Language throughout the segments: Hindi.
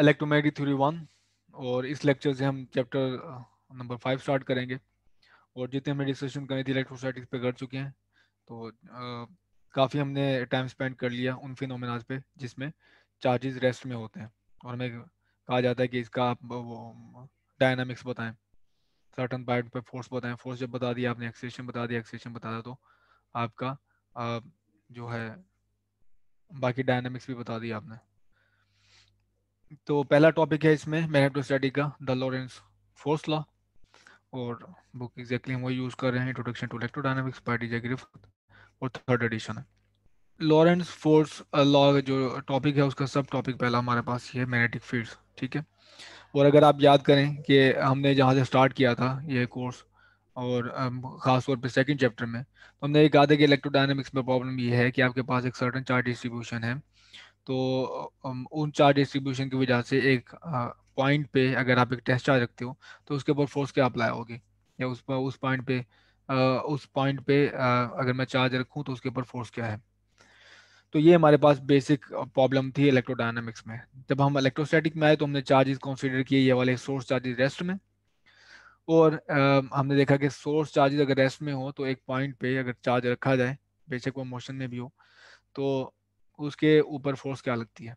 इलेक्ट्रोमैग्नेटिक थ्योरी वन और इस लेक्चर से हम चैप्टर नंबर फाइव स्टार्ट करेंगे और जितने हमने डिस्कशन करी थी इलेक्ट्रोस्टैटिक्स पे कर चुके हैं तो uh, काफ़ी हमने टाइम स्पेंड कर लिया उन फिनोमेनाज पे जिसमें चार्जेस रेस्ट में होते हैं और हमें कहा जाता है कि इसका आप वो डायनामिक्स बताएं सर्टन पार्ट पे फोर्स बताएं फोर्स जब बता दिया आपने एक्सेशन बता दिया एक्सेशन बता दिया तो आपका आ, uh, जो है बाकी डायनामिक्स भी बता दिया आपने तो पहला टॉपिक है इसमें स्टडी का द लॉरेंस फोर्स लॉ और बुक एग्जैक्टली हम वही यूज़ कर रहे हैं introduction to electrodynamics by DJ Griffith और थर्ड एडिशन है लॉरेंस फोर्स लॉ जो टॉपिक है उसका सब टॉपिक पहला हमारे पास ये मैग्नेटिक फील्ड्स ठीक है और अगर आप याद करें कि हमने जहाँ से स्टार्ट किया था ये कोर्स और ख़ास तौर सेकेंड चैप्टर में तो हमने ये कहा था कि इलेक्ट्रोडायनेमिक्स में प्रॉब्लम ये है कि आपके पास एक सर्टन चार्ज डिस्ट्रीब्यूशन है तो उन चार्ज डिस्ट्रीब्यूशन की वजह से एक पॉइंट पे अगर आप एक टेस्ट चार्ज रखते हो तो उसके ऊपर फोर्स क्या अप्लाई होगी या उस पर उस पॉइंट पे उस पॉइंट पे अगर मैं चार्ज रखूँ तो उसके ऊपर फोर्स क्या है तो ये हमारे पास बेसिक प्रॉब्लम थी इलेक्ट्रोडायनामिक्स में जब हम इलेक्ट्रोस्टैटिक में आए तो हमने चार्जेस कंसीडर किए ये वाले सोर्स चार्जेस रेस्ट में और आ, हमने देखा कि सोर्स चार्जेस अगर रेस्ट में हो तो एक पॉइंट पे अगर चार्ज रखा जाए बेशक वो मोशन में भी हो तो उसके ऊपर फोर्स क्या लगती है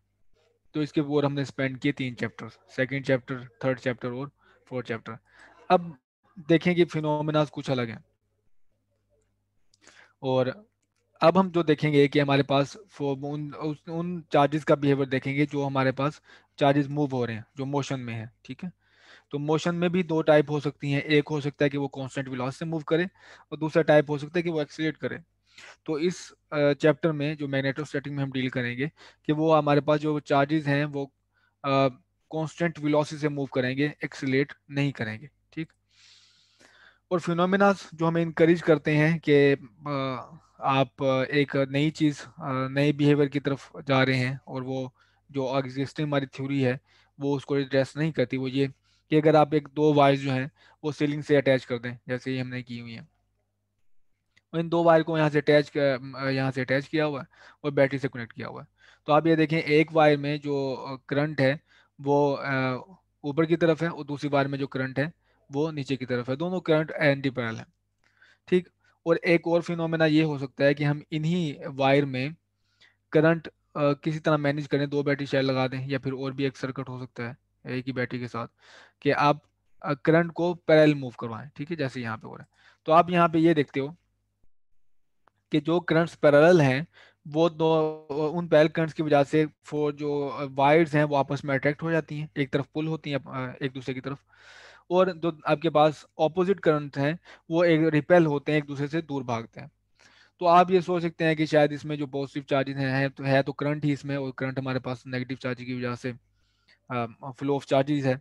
तो इसके ऊपर हमने स्पेंड किए तीन chapter second chapter third chapter और फोर्थ चैप्टर अब देखें कि फिनोमिनाज कुछ अलग हैं और अब हम जो देखेंगे कि हमारे पास उन उन चार्जेस का बिहेवियर देखेंगे जो हमारे पास चार्जेस मूव हो रहे हैं जो मोशन में है ठीक है तो मोशन में भी दो टाइप हो सकती हैं एक हो सकता है कि वो कांस्टेंट विलॉस से मूव करे और दूसरा टाइप हो सकता है कि वो एक्सीट करे तो इस चैप्टर में जो मैग्नेटोस्टैटिक में हम डील करेंगे कि वो हमारे पास जो चार्जेस हैं वो कांस्टेंट वेलोसिटी से मूव करेंगे एक्सलेट नहीं करेंगे ठीक और फिनोमिनास जो हमें इनक्रेज करते हैं कि आप एक नई चीज़ नए बिहेवियर की तरफ जा रहे हैं और वो जो एग्जिस्टिंग हमारी थ्योरी है वो उसको एड्रेस नहीं करती वो ये कि अगर आप एक दो वायर्स जो हैं वो सीलिंग से अटैच कर दें जैसे ये हमने की हुई है और इन दो वायर को यहाँ से अटैच यहाँ से अटैच किया हुआ है और बैटरी से कनेक्ट किया हुआ है तो आप ये देखें एक वायर में जो करंट है वो ऊपर की तरफ है और दूसरी वायर में जो करंट है वो नीचे की तरफ है दोनों करंट एंटी पैरल है ठीक और एक और फिनोमेना ये हो सकता है कि हम इन्हीं वायर में करंट किसी तरह मैनेज करें दो बैटरी शेयर लगा दें या फिर और भी एक सर्कट हो सकता है एक ही बैटरी के साथ कि आप करंट को पैरल मूव करवाएं ठीक है जैसे यहाँ पे हो रहा है तो आप यहाँ पे ये देखते हो कि जो करंट्स पैरल हैं वो दो उन पैरल करंट्स की वजह से फोर जो वायर्स हैं वो आपस में अट्रैक्ट हो जाती हैं एक तरफ पुल होती हैं एक दूसरे की तरफ और जो आपके पास ऑपोजिट करंट हैं वो एक रिपेल होते हैं एक दूसरे से दूर भागते हैं तो आप ये सोच सकते हैं कि शायद इसमें जो पॉजिटिव चार्जेस हैं तो है तो करंट ही इसमें और करंट हमारे पास नेगेटिव चार्ज की वजह से फ्लो ऑफ चार्जेस है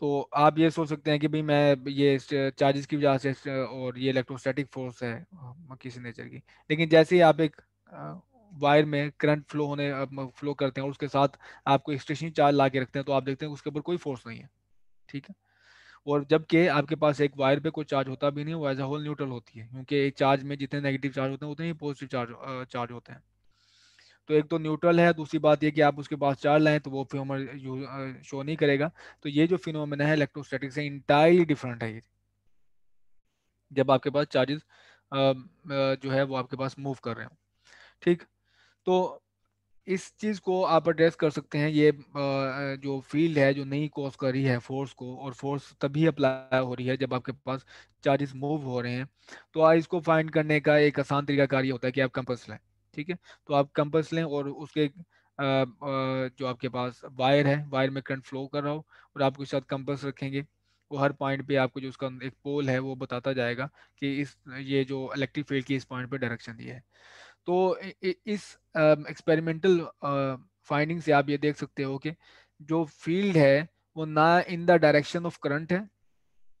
तो आप ये सोच सकते हैं कि भाई मैं ये चार्जेस की वजह से और ये इलेक्ट्रोस्टैटिक फोर्स है किसी नेचर की लेकिन जैसे ही आप एक वायर में करंट फ्लो होने फ्लो करते हैं और उसके साथ आपको स्टेशन चार्ज ला के रखते हैं तो आप देखते हैं उसके ऊपर कोई फोर्स नहीं है ठीक है और जबकि आपके पास एक वायर पे कोई चार्ज होता भी नहीं वो एज अ होल न्यूट्रल होती है क्योंकि एक चार्ज में जितने नेगेटिव चार्ज होते हैं उतने ही पॉजिटिव चार्ज चार्ज होते हैं तो एक तो न्यूट्रल है दूसरी बात यह कि आप उसके पास चार लाएं तो वो फिनोमन शो नहीं करेगा तो ये जो फिनोमिना है इलेक्ट्रोस्टैटिक से इंटायरली डिफरेंट है ये जब आपके पास चार्जेस जो है वो आपके पास मूव कर रहे हो ठीक तो इस चीज़ को आप एड्रेस कर सकते हैं ये जो फील्ड है जो नई कॉज कर रही है फोर्स को और फोर्स तभी अप्लाई हो रही है जब आपके पास चार्जेस मूव हो रहे हैं तो इसको फाइंड करने का एक आसान तरीका कार्य होता है कि आप कंपस लाएं ठीक है तो आप कंपस लें और उसके जो आपके पास वायर है वायर में करंट फ्लो कर रहा हो और आप उसके साथ कंपस रखेंगे वो हर पॉइंट पे आपको जो उसका एक पोल है वो बताता जाएगा कि इस ये जो इलेक्ट्रिक फील्ड की इस पॉइंट पे डायरेक्शन दी है तो इस एक्सपेरिमेंटल फाइंडिंग से आप ये देख सकते हो कि जो फील्ड है वो ना in the direction of current है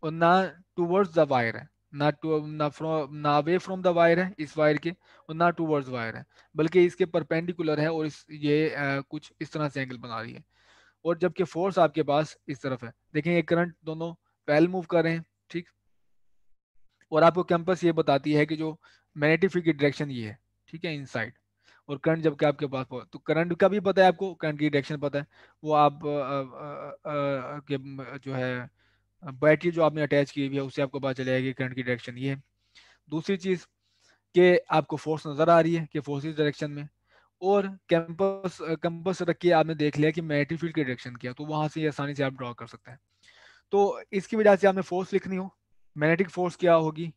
और ना टूवर्ड्स द वायर है ना टू ना फ्रॉम ना अवे फ्रॉम द वायर है इस वायर के और ना टू वर्ड्स वायर है बल्कि इसके परपेंडिकुलर है और इस ये आ, कुछ इस तरह से एंगल बना रही है और जबकि फोर्स आपके पास इस तरफ है देखें ये करंट दोनों पैल मूव कर रहे हैं ठीक और आपको कैंपस ये बताती है कि जो मैग्नेटिक फील्ड की डायरेक्शन ये है ठीक है इनसाइड और करंट जब के आपके पास तो करंट का भी पता है आपको करंट की डायरेक्शन पता है वो आप आ, आ, आ, आ, के जो है बैटरी जो आपने अटैच की हुई है उससे आपको पता चलेगा कि करंट की डायरेक्शन ये है दूसरी चीज़ के आपको फोर्स नज़र आ रही है कि फोर्स इस डायरेक्शन में और कैंपस कैंपस रख के आपने देख लिया कि मैग्नेटिक फील्ड की डायरेक्शन किया तो वहाँ से आसानी से आप ड्रॉ कर सकते हैं तो इसकी वजह से आपने फोर्स लिखनी हो मैग्नेटिक फोर्स क्या होगी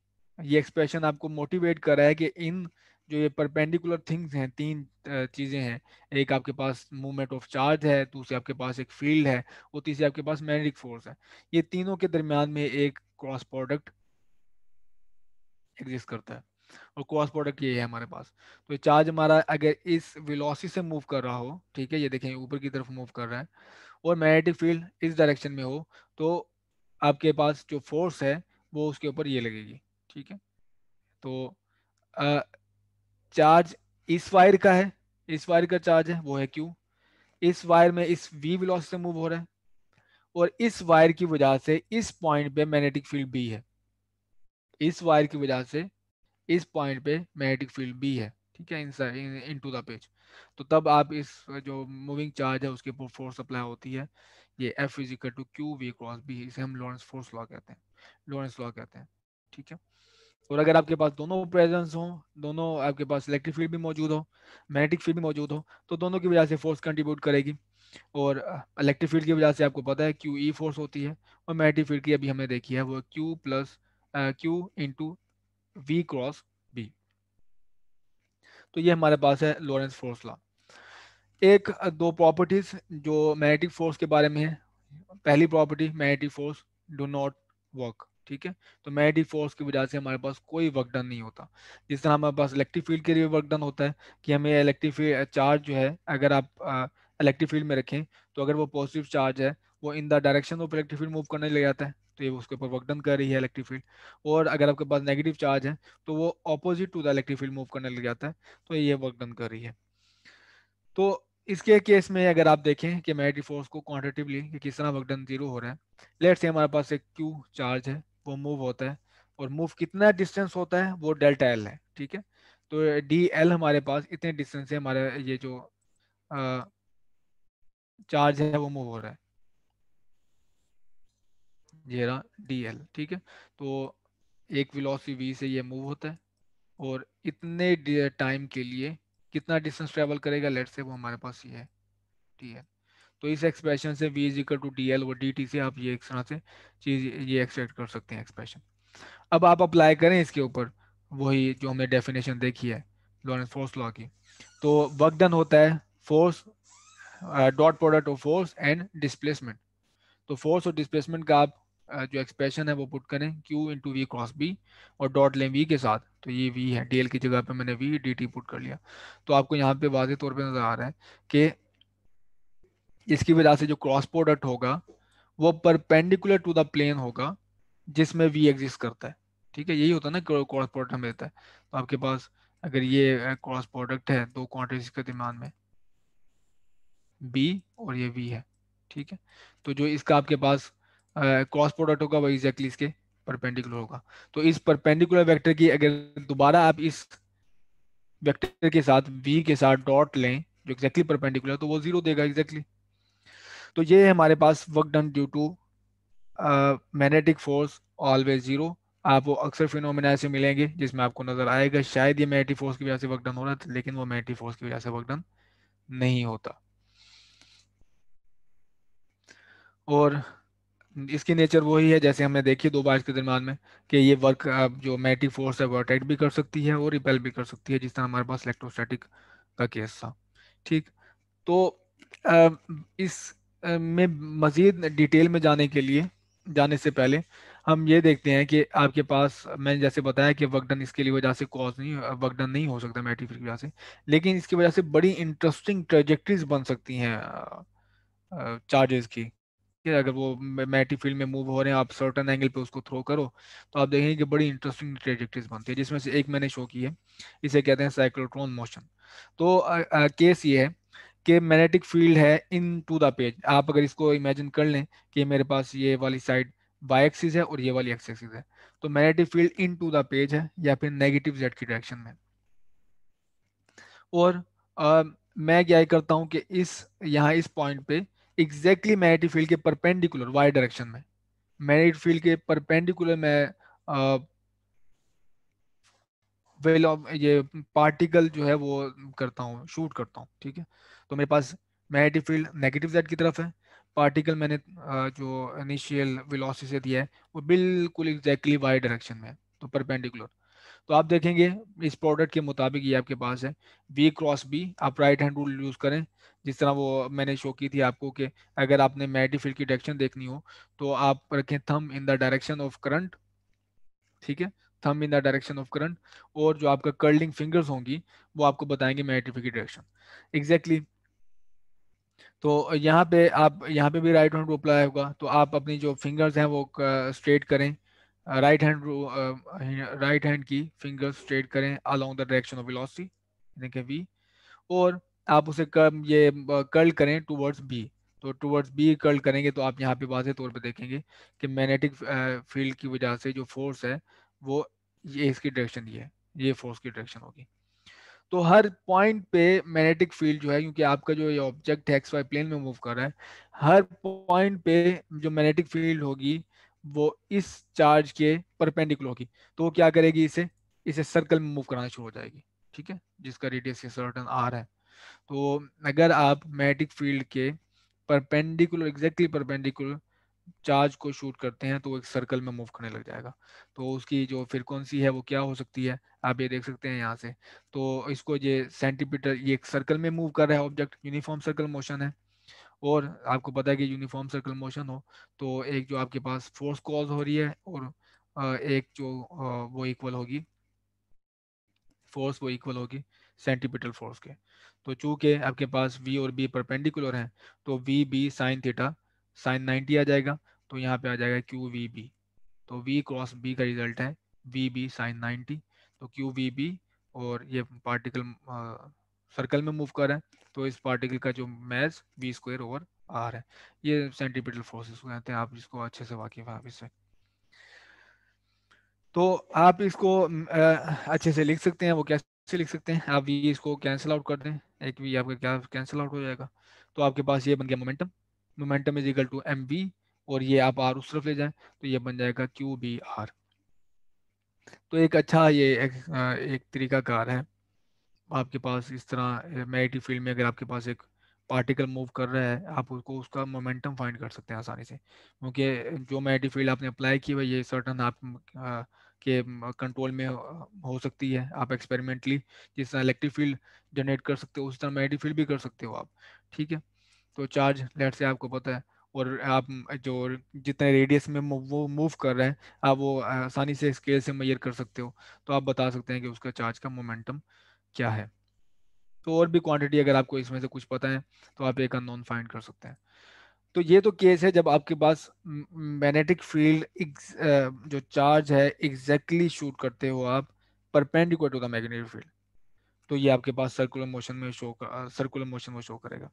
ये एक्सप्रेशन आपको मोटिवेट कर रहा है कि इन जो ये परपेंडिकुलर थिंग्स हैं तीन चीज़ें हैं एक आपके पास मूवमेंट ऑफ चार्ज है दूसरी आपके पास एक फील्ड है और तीसरी आपके पास मैग्नेटिक फोर्स है ये तीनों के दरमियान में एक क्रॉस प्रोडक्ट एग्जिस्ट करता है और क्रॉस प्रोडक्ट ये है हमारे पास तो चार्ज हमारा अगर इस वेलोसिटी से मूव कर रहा हो ठीक है ये देखें ऊपर की तरफ मूव कर रहा है और मैग्नेटिक फील्ड इस डायरेक्शन में हो तो आपके पास जो फोर्स है वो उसके ऊपर ये लगेगी ठीक है तो चार्ज इस वायर का है इस वायर का चार्ज है वो है क्यू इस वायर में इस वी वेलोसिटी से मूव हो रहा है और इस वायर की वजह से इस पॉइंट पे मैग्नेटिक फील्ड बी है इस वायर की वजह से इस पॉइंट पे मैग्नेटिक फील्ड बी है ठीक है in into the page तो तब आप इस जो मूविंग चार्ज है उसके ऊपर फोर्स अप्लाई होती है ये F is equal to q v cross B इसे हम लॉरेंस फोर्स लॉ कहते हैं लॉरेंस लॉ कहते हैं ठीक है और अगर आपके पास दोनों प्रेजेंस हो दोनों आपके पास इलेक्ट्रिक फील्ड भी मौजूद हो मैग्नेटिक फील्ड भी मौजूद हो तो दोनों की वजह से फोर्स कंट्रीब्यूट करेगी और इलेक्ट्रिक फील्ड की वजह से आपको पता है क्यू ई फोर्स होती है और मैग्नेटिक फील्ड की अभी हमने देखी है वो q plus q into v cross B तो ये हमारे पास है लॉरेंस फोर्स लॉ एक दो प्रॉपर्टीज जो मैग्नेटिक फोर्स के बारे में है पहली property magnetic force do not work ठीक है तो मैग्नेटिक फोर्स की वजह से हमारे पास कोई वर्क डन नहीं होता जिस तरह हमारे पास इलेक्ट्रिक फील्ड के लिए वर्क डन होता है कि हमें इलेक्ट्रिक फील्ड चार्ज जो है अगर आप इलेक्ट्रिक फील्ड में रखें तो अगर वो पॉजिटिव चार्ज है वो in the direction of electric field move करने लग जाता है तो ये उसके ऊपर वर्क डन कर रही है इलेक्ट्रिक फील्ड और अगर आपके पास नेगेटिव चार्ज है तो वो opposite to the electric field move करने लग जाता है तो ये वर्क डन कर रही है तो इसके केस में अगर आप देखें कि मैग्नेटिक फोर्स को क्वांटिटिवली किस तरह वर्क डन जीरो हो रहा है लेट से हमारे पास एक क्यू चार्ज है वो मूव होता है और मूव कितना डिस्टेंस होता है वो डेल्टा एल है ठीक है तो डी एल हमारे पास इतने डिस्टेंस से हमारे ये जो आ, चार्ज है वो मूव हो रहा है ये रहा डी एल ठीक है तो एक विलोसी वी से ये मूव होता है और इतने टाइम के लिए कितना डिस्टेंस ट्रेवल करेगा लेट से वो हमारे पास ये है डी एल तो इस एक्सप्रेशन से v is equal to d l और डी टी से आप ये एक तरह से चीज़ ये एक्सपेक्ट कर सकते हैं एक्सप्रेशन अब आप अप्लाई करें इसके ऊपर वही जो हमने डेफिनेशन देखी है लॉरेंस फोर्स लॉ की तो वर्क डन होता है force dot product of force and displacement तो फोर्स और डिस्प्लेसमेंट का आप uh, जो एक्सप्रेशन है वो पुट करें q into v cross B और डॉट लें वी के साथ तो ये वी है डी की जगह पे मैंने वी डी पुट कर लिया तो आपको यहाँ पे वाजे तौर पे नज़र आ रहा है कि इसकी वजह से जो क्रॉस प्रोडक्ट होगा वो परपेंडिकुलर टू द प्लेन होगा जिसमें वी एग्जिस्ट करता है ठीक है यही होता है ना क्रॉस प्रोडक्ट हमें देता है तो आपके पास अगर ये क्रॉस प्रोडक्ट है दो क्वांटिटीज के दरमियान में बी और ये वी है ठीक है तो जो इसका आपके पास क्रॉस प्रोडक्ट होगा वो एग्जैक्टली इसके परपेंडिकुलर होगा तो इस परपेंडिकुलर वेक्टर की अगर दोबारा आप इस वेक्टर के साथ वी के साथ डॉट लें जो एग्जैक्टली परपेंडिकुलर तो वो जीरो देगा एग्जैक्टली तो ये हमारे पास work done due to magnetic force always zero आप वो अक्सर फिनोमिना से मिलेंगे जिसमें आपको नजर आएगा शायद ये मैग्नेटिक फोर्स की वजह से वर्क डन हो रहा था लेकिन वो मैग्नेटिक फोर्स की वजह से वर्क डन नहीं होता और इसकी नेचर वही है जैसे हमने देखी दो बार के दरमियान में कि ये वर्क uh, जो मैग्नेटिक फोर्स है वो अट्रैक्ट भी कर सकती है और रिपेल भी कर सकती है जिस तरह हमारे पास इलेक्ट्रोस्टैटिक का केस था ठीक तो uh, इस में मज़ीद डिटेल में जाने के लिए जाने से पहले हम ये देखते हैं कि आपके पास मैंने जैसे बताया कि वकडन इसके लिए वजह से कॉज नहीं वकडन नहीं हो सकता मैट्रिक की वजह से लेकिन इसकी वजह से बड़ी इंटरेस्टिंग ट्रेजेक्ट्रीज बन सकती हैं चार्जेस की कि अगर वो मैटी फील्ड में मूव हो रहे हैं आप सर्टन एंगल पे उसको थ्रो करो तो आप देखेंगे कि बड़ी इंटरेस्टिंग ट्रेजेक्ट्रीज बनती है जिसमें से एक मैंने शो की है इसे कहते हैं साइक्लोट्रॉन मोशन तो केस ये है कि मैग्नेटिक फील्ड है इन टू द पेज आप अगर इसको इमेजिन कर लें कि मेरे पास ये वाली साइड वाई एक्सिस है और ये वाली एक्स एक्सिस है तो magnetic field into the page है या फिर नेगेटिव जेड की डायरेक्शन में और आ, मैं क्या करता हूँ कि इस यहाँ इस पॉइंट पे एग्जैक्टली मैग्नेटिक फील्ड के परपेंडिकुलर वाई डायरेक्शन में मैग्नेटिक फील्ड के परपेंडिकुलर मैं ये पार्टिकल जो है वो करता हूँ शूट करता हूँ ठीक है तो मेरे पास मैग्नेटिक फील्ड नेगेटिव जेड की तरफ है पार्टिकल मैंने जो इनिशियल वेलोसिटी से दिया है वो बिल्कुल एग्जैक्टली वाई डायरेक्शन में तो परपेंडिकुलर तो आप देखेंगे इस प्रोडक्ट के मुताबिक ये आपके पास है वी क्रॉस बी आप राइट हैंड रूल यूज़ करें जिस तरह वो मैंने शो की थी आपको कि अगर आपने मैग्नेटिक फील्ड की डायरेक्शन देखनी हो तो आप रखें thumb in the direction of current ठीक है thumb in the direction of current और जो आपका कर्लिंग फिंगर्स होंगी वो आपको बताएंगे मैग्नेटिफिक डायरेक्शन एग्जैक्टली तो यहाँ पे आप यहाँ पे भी राइट हैंड रूल अप्लाई होगा तो आप अपनी जो फिंगर्स हैं वो स्ट्रेट करें राइट हैंड राइट हैंड की फिंगर्स स्ट्रेट करें along the direction of velocity देखें वी और आप उसे कर, ये कर्ल करें टूवर्ड्स बी तो टूवर्ड्स बी कर्ल करेंगे तो आप यहाँ पे वाजे तौर पे देखेंगे कि मैग्नेटिक फील्ड uh, की वजह से जो फोर्स है वो ये इसकी डायरेक्शन ये है ये फोर्स की डायरेक्शन होगी तो हर पॉइंट पे मैग्नेटिक फील्ड जो है क्योंकि आपका जो ये ऑब्जेक्ट है एक्स वाई प्लेन में मूव कर रहा है हर पॉइंट पे जो मैग्नेटिक फील्ड होगी वो इस चार्ज के परपेंडिकुलर होगी तो वो क्या करेगी इसे इसे सर्कल में मूव कराना शुरू हो जाएगी ठीक है जिसका रेडियस सर्टन आर है तो अगर आप मैग्नेटिक फील्ड के परपेंडिकुलर एग्जैक्टली परपेंडिकुलर चार्ज को शूट करते हैं तो वो एक सर्कल में मूव करने लग जाएगा तो उसकी जो फ्रिक्वेंसी है वो क्या हो सकती है आप ये देख सकते हैं यहाँ से तो इसको ये सेंटीमीटर ये एक सर्कल में मूव कर रहा है ऑब्जेक्ट यूनिफॉर्म सर्कल मोशन है और आपको पता है कि यूनिफॉर्म सर्कल मोशन हो तो एक जो आपके पास फोर्स कॉज हो रही है और एक जो वो इक्वल होगी फोर्स वो इक्वल होगी सेंटीपिटल फोर्स के तो चूंकि आपके पास वी और बी परपेंडिकुलर हैं तो v B sine theta sine ninety आ जाएगा तो यहाँ पे आ जाएगा क्यू वी बी तो वी क्रॉस बी का रिजल्ट है वी बी साइन नाइन्टी तो क्यू वी बी और ये पार्टिकल सर्कल में मूव कर रहे हैं तो इस पार्टिकल का जो मैच वी स्क्वायर ओवर आर है ये सेंटीपीटल फोर्सेस को कहते हैं आप इसको अच्छे से वाकिफ है आप इससे तो आप इसको अच्छे से लिख सकते हैं वो कैसे लिख सकते हैं आप ये इसको कैंसिल आउट कर दें एक भी आपका क्या कैंसिल आउट हो जाएगा तो आपके पास ये बन गया momentum momentum is equal to m v और ये आप आर उस तरफ ले जाएं तो ये बन जाएगा क्यू बी आर तो एक अच्छा ये एक, एक कार है आपके पास इस तरह मैग्नेटिक फील्ड में अगर आपके पास एक पार्टिकल मूव कर रहा है आप उसको उसका मोमेंटम फाइंड कर सकते हैं आसानी से क्योंकि जो मैग्नेटिक फील्ड आपने अप्लाई की हुई ये सर्टन आप आ, के कंट्रोल में हो सकती है आप एक्सपेरिमेंटली जिस तरह इलेक्ट्रिक फील्ड जनरेट कर सकते हो उस तरह मैग्नेटिक फील्ड भी कर सकते हो आप ठीक है तो चार्ज लेट से आपको पता है और आप जो जितने रेडियस में वो मूव कर रहे हैं आप वो आसानी से स्केल से मैयर कर सकते हो तो आप बता सकते हैं कि उसका चार्ज का मोमेंटम क्या है तो और भी क्वांटिटी अगर आपको इसमें से कुछ पता है तो आप एक अनोन फाइंड कर सकते हैं तो ये तो केस है जब आपके पास मैग्नेटिक फील्ड जो चार्ज है एग्जैक्टली शूट करते हो आप perpendicular to the magnetic field तो ये आपके पास सर्कुलर मोशन में शो सर्कुलर मोशन में शो करेगा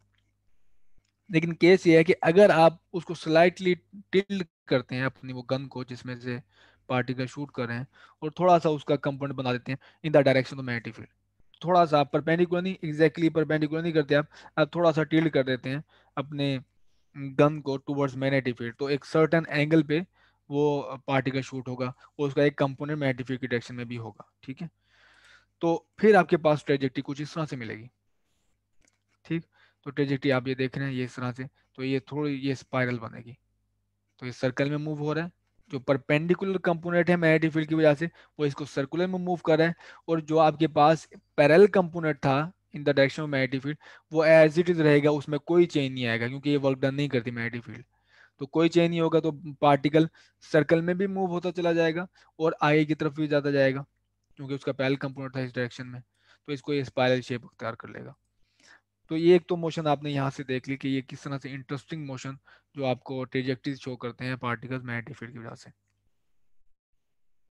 लेकिन केस ये है कि अगर आप उसको स्लाइटली टिल्ड करते हैं अपनी वो गन को जिसमें से पार्टिकल शूट कर रहे हैं और थोड़ा सा उसका कंपोनेंट बना देते हैं in the direction of magnetic field थोड़ा सा परपेंडिकुलर नहीं एग्जैक्टली परपेंडिकुलर नहीं करते आप आप थोड़ा सा टिल्ड कर देते हैं अपने गन को टूवर्ड्स मैग्नेटिक फील्ड तो एक सर्टन एंगल पे वो पार्टिकल शूट होगा और उसका एक कंपोनेंट मैग्नेटिक फील्ड की डायरेक्शन में भी होगा ठीक है तो फिर आपके पास ट्रेजेक्टी कुछ इस तरह से मिलेगी ठीक तो ट्रेजिक्टी आप ये देख रहे हैं ये इस तरह से तो ये थोड़ी ये स्पायरल बनेगी तो ये सर्कल में मूव हो रहा है जो परपेंडिकुलर कंपोनेंट है मैग्नेटिक फील्ड की वजह से वो इसको सर्कुलर में मूव कर रहा है और जो आपके पास पैरल कंपोनेंट था in the direction of magnetic field वो एज इट इज रहेगा उसमें कोई चेंज नहीं आएगा क्योंकि ये वर्क डन नहीं करती मैग्नेटिक फील्ड तो कोई चेंज नहीं होगा तो पार्टिकल सर्कल में भी मूव होता चला जाएगा और आगे की तरफ भी जाता जाएगा क्योंकि उसका पैरल कंपोनेंट था इस डायरेक्शन में तो इसको ये स्पायरल शेप अख्तियार कर लेगा तो ये एक तो मोशन आपने यहाँ से देख ली कि ये किस तरह से इंटरेस्टिंग मोशन जो आपको ट्रेजेक्टिव शो करते हैं पार्टिकल्स मैग्नेटिक फील्ड की वजह से